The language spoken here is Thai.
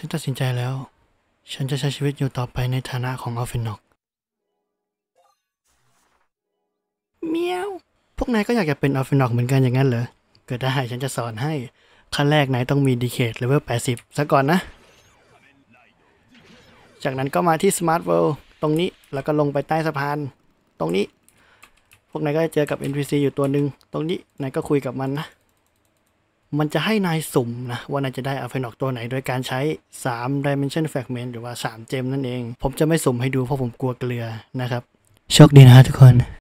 ฉันตัดสินใจแล้ว ฉันจะใช้ชีวิตอยู่ต่อไปในฐานะของออฟฟินอกเมียว พวกนายก็อยากจะเป็นออฟฟินอกเหมือนกันอย่างนั้นเหรอ เกิดได้ฉันจะสอนให้ ขั้นแรกนายต้องมีดีเคทเลเวล 80 ซะก่อนนะ จากนั้นก็มาที่สมาร์ทเวิลด์ตรงนี้ แล้วก็ลงไปใต้สะพาน ตรงนี้ พวกนายก็จะเจอกับ NPC อยู่ตัวหนึ่งตรงนี้ นายก็คุยกับมันนะมันจะให้นายสุ่มนะว่านายจะได้อัลเฟนอกตัวไหน โดยการใช้ 3 Dimension Fragment หรือว่า3เจมนั่นเอง ผมจะไม่สุ่มให้ดูเพราะผมกลัวเกลือนะครับ โชคดีนะะทุกคน